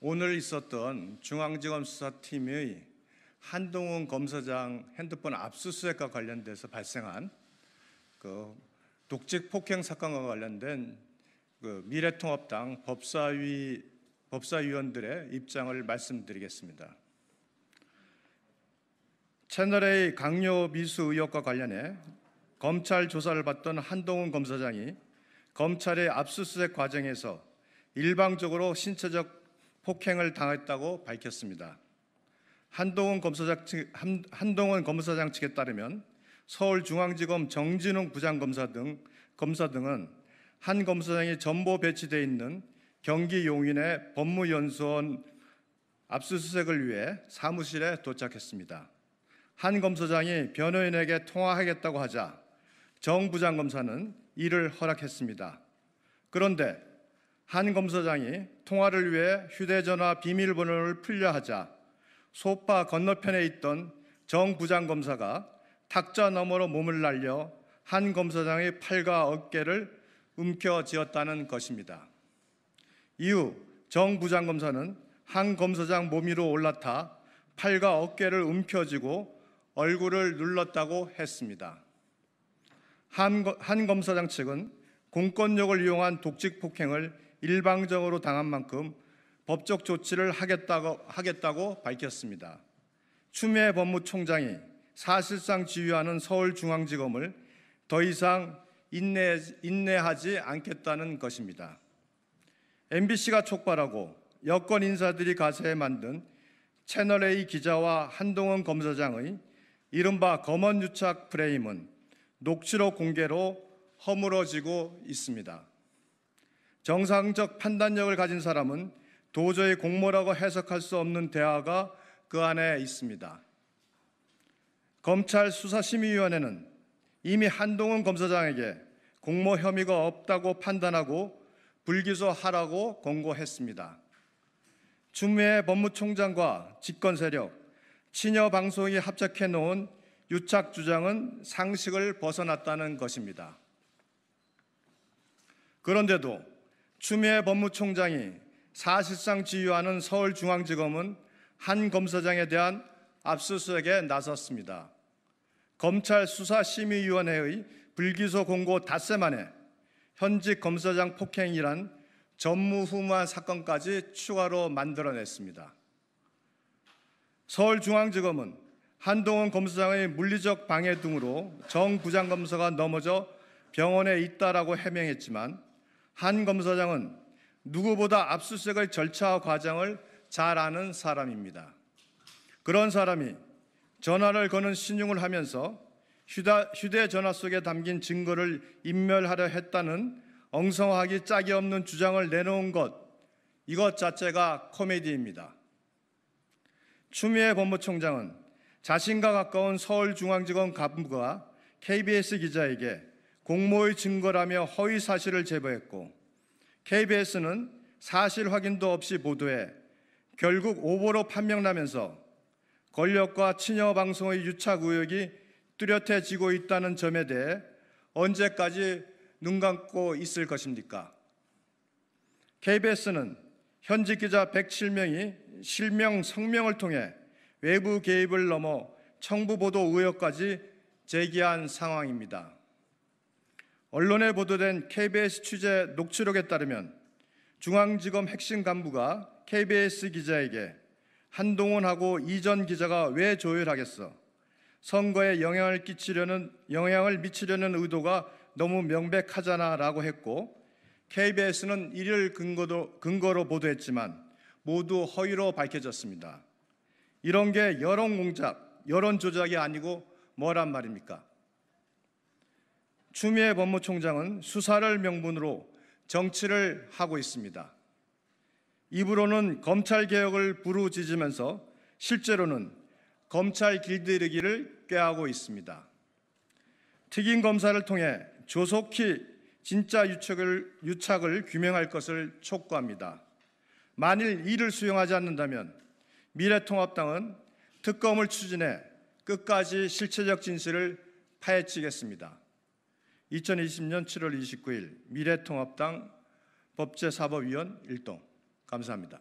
오늘 있었던 중앙지검 수사팀의 한동훈 검사장 핸드폰 압수수색과 관련돼서 발생한 그 독직 폭행 사건과 관련된 그 미래통합당 법사위 법사위원들의 입장을 말씀드리겠습니다. 채널A 강요 미수 의혹과 관련해 검찰 조사를 받던 한동훈 검사장이 검찰의 압수수색 과정에서 일방적으로 신체적 폭행을 당했다고 밝혔습니다. 한동훈 검사장, 측, 한동훈 검사장 측에 따르면 서울중앙지검 정진웅 부장검사 등 검사 등은 한 검사장이 전보 배치돼 있는 경기 용인의 법무연수원 압수수색을 위해 사무실에 도착했습니다. 한 검사장이 변호인에게 통화하겠다고 하자 정 부장검사는 이를 허락했습니다. 그런데 한 검사장이 통화를 위해 휴대전화 비밀번호를 풀려 하자 소파 건너편에 있던 정 부장 검사가 탁자 너머로 몸을 날려 한 검사장의 팔과 어깨를 움켜쥐었다는 것입니다. 이후 정 부장 검사는 한 검사장 몸 위로 올라타 팔과 어깨를 움켜쥐고 얼굴을 눌렀다고 했습니다. 한, 한 검사장 측은 공권력을 이용한 독직 폭행을 일방적으로 당한 만큼 법적 조치를 하겠다고, 하겠다고 밝혔습니다. 추미애 법무총장이 사실상 지휘하는 서울중앙지검을 더 이상 인내, 인내하지 않겠다는 것입니다. MBC가 촉발하고 여권 인사들이 가세해 만든 채널A 기자와 한동훈 검사장의 이른바 검언유착 프레임은 녹취록 공개로 허물어지고 있습니다. 정상적 판단력을 가진 사람은 도저히 공모라고 해석할 수 없는 대화가 그 안에 있습니다. 검찰 수사심의위원회는 이미 한동훈 검사장에게 공모 혐의가 없다고 판단하고 불기소하라고 권고했습니다. 추미애 법무총장과 집권세력, 친여 방송이 합작해 놓은 유착 주장은 상식을 벗어났다는 것입니다. 그런데도 추미애 법무총장이 사실상 지휘하는 서울중앙지검은 한 검사장에 대한 압수수색에 나섰습니다. 검찰 수사심의위원회의 불기소 공고 닷새 만에 현직 검사장 폭행이란 전무후무한 사건까지 추가로 만들어냈습니다. 서울중앙지검은 한동훈 검사장의 물리적 방해 등으로 정 부장검사가 넘어져 병원에 있다라고 해명했지만 한 검사장은 누구보다 압수수색의 절차와 과정을 잘 아는 사람입니다. 그런 사람이 전화를 거는 신용을 하면서 휴대, 전화 속에 담긴 증거를 인멸하려 했다는 엉성하기 짝이 없는 주장을 내놓은 것, 이것 자체가 코미디입니다. 추미애 법무총장은 자신과 가까운 서울중앙지검 간부가 KBS 기자에게 공모의 증거라며 허위 사실을 제보했고 KBS는 사실 확인도 없이 보도해 결국 오보로 판명나면서 권력과 친여 방송의 유착 의혹이 뚜렷해지고 있다는 점에 대해 언제까지 눈 감고 있을 것입니까? KBS는 현직 기자 107명이 실명 성명을 통해 외부 개입을 넘어 청부 보도 의혹까지 제기한 상황입니다. 언론에 보도된 KBS 취재 녹취록에 따르면 중앙지검 핵심 간부가 KBS 기자에게 한동훈하고 이전 기자가 왜 조율하겠어? 선거에 영향을 끼치려는 영향을 미치려는 의도가 너무 명백하잖아라고 했고 KBS는 이를 근거도, 근거로 보도했지만 모두 허위로 밝혀졌습니다. 이런 게 여론 공작, 여론 조작이 아니고 뭐란 말입니까? 추미애 법무총장은 수사를 명분으로 정치를 하고 있습니다. 입으로는 검찰 개혁을 부르짖으면서 실제로는 검찰 길들이기를 꾀하고 있습니다. 특임 검사를 통해 조속히 진짜 유착을, 유착을 규명할 것을 촉구합니다. 만일 이를 수용하지 않는다면 미래통합당은 특검을 추진해 끝까지 실체적 진실을 파헤치겠습니다. 2020년 7월 29일 미래통합당 법제사법위원 1동 감사합니다.